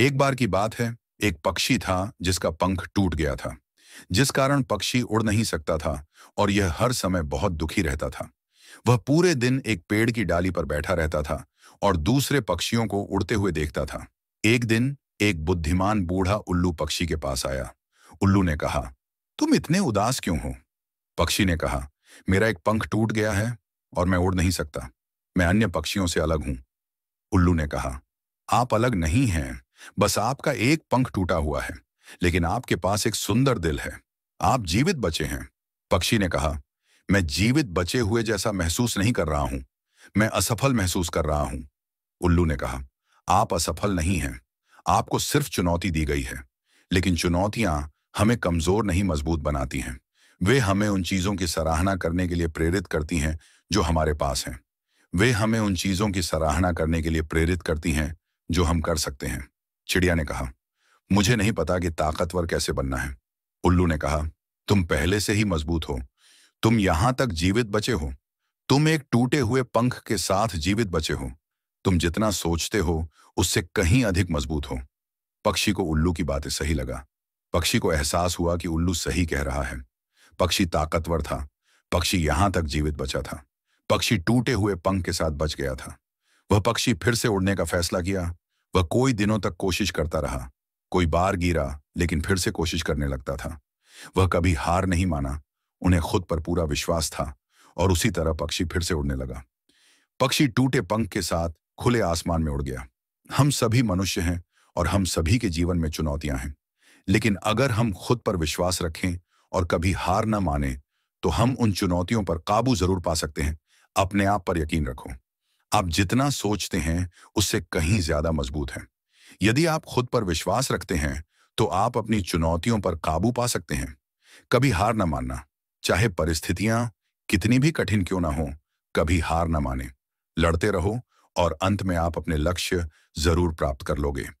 एक बार की बात है एक पक्षी था जिसका पंख टूट गया था जिस कारण पक्षी उड़ नहीं सकता था और यह हर समय बहुत दुखी रहता था वह पूरे दिन एक पेड़ की डाली पर बैठा रहता था और दूसरे पक्षियों को उड़ते हुए देखता था एक दिन एक बुद्धिमान बूढ़ा उल्लू पक्षी के पास आया उल्लू ने कहा तुम इतने उदास क्यों हो पक्षी ने कहा मेरा एक पंख टूट गया है और मैं उड़ नहीं सकता मैं अन्य पक्षियों से अलग हूं उल्लू ने कहा आप अलग नहीं हैं बस आपका एक पंख टूटा हुआ है लेकिन आपके पास एक सुंदर दिल है आप जीवित बचे हैं पक्षी ने कहा मैं जीवित बचे हुए जैसा महसूस नहीं कर रहा हूं मैं असफल महसूस कर रहा हूं उल्लू ने कहा आप असफल नहीं हैं आपको सिर्फ चुनौती दी गई है लेकिन चुनौतियां हमें कमजोर नहीं मजबूत बनाती हैं वे हमें उन चीजों की सराहना करने के लिए प्रेरित करती हैं जो हमारे पास हैं वे हमें उन चीजों की सराहना करने के लिए प्रेरित करती हैं जो हम कर सकते हैं चिड़िया ने कहा मुझे नहीं पता कि ताकतवर कैसे बनना है उल्लू ने कहा तुम पहले से ही मजबूत हो तुम यहां तक जीवित बचे हो तुम एक टूटे हुए पंख के साथ जीवित बचे हो तुम जितना सोचते हो उससे कहीं अधिक मजबूत हो पक्षी को उल्लू की बातें सही लगा पक्षी को एहसास हुआ कि उल्लू सही कह रहा है पक्षी ताकतवर था पक्षी यहां तक जीवित बचा था पक्षी टूटे हुए पंख के साथ बच गया था वह पक्षी फिर से उड़ने का फैसला किया वह कोई दिनों तक कोशिश करता रहा कोई बार गिरा लेकिन फिर से कोशिश करने लगता था वह कभी हार नहीं माना उन्हें खुद पर पूरा विश्वास था और उसी तरह पक्षी फिर से उड़ने लगा पक्षी टूटे पंख के साथ खुले आसमान में उड़ गया हम सभी मनुष्य हैं और हम सभी के जीवन में चुनौतियां हैं लेकिन अगर हम खुद पर विश्वास रखें और कभी हार न माने तो हम उन चुनौतियों पर काबू जरूर पा सकते हैं अपने आप पर यकीन रखो आप जितना सोचते हैं उससे कहीं ज्यादा मजबूत हैं यदि आप खुद पर विश्वास रखते हैं तो आप अपनी चुनौतियों पर काबू पा सकते हैं कभी हार ना मानना चाहे परिस्थितियां कितनी भी कठिन क्यों ना हो कभी हार ना माने लड़ते रहो और अंत में आप अपने लक्ष्य जरूर प्राप्त कर लोगे